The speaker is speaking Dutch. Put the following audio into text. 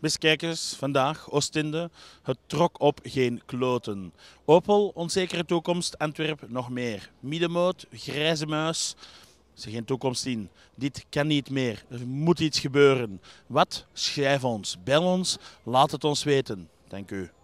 Biskijkers, vandaag Oostinde. Het trok op geen kloten. Opel, onzekere toekomst. Antwerp, nog meer. Middenmoot, grijze muis. Ze geen toekomst zien. Dit kan niet meer. Er moet iets gebeuren. Wat? Schrijf ons. Bel ons. Laat het ons weten. Dank u.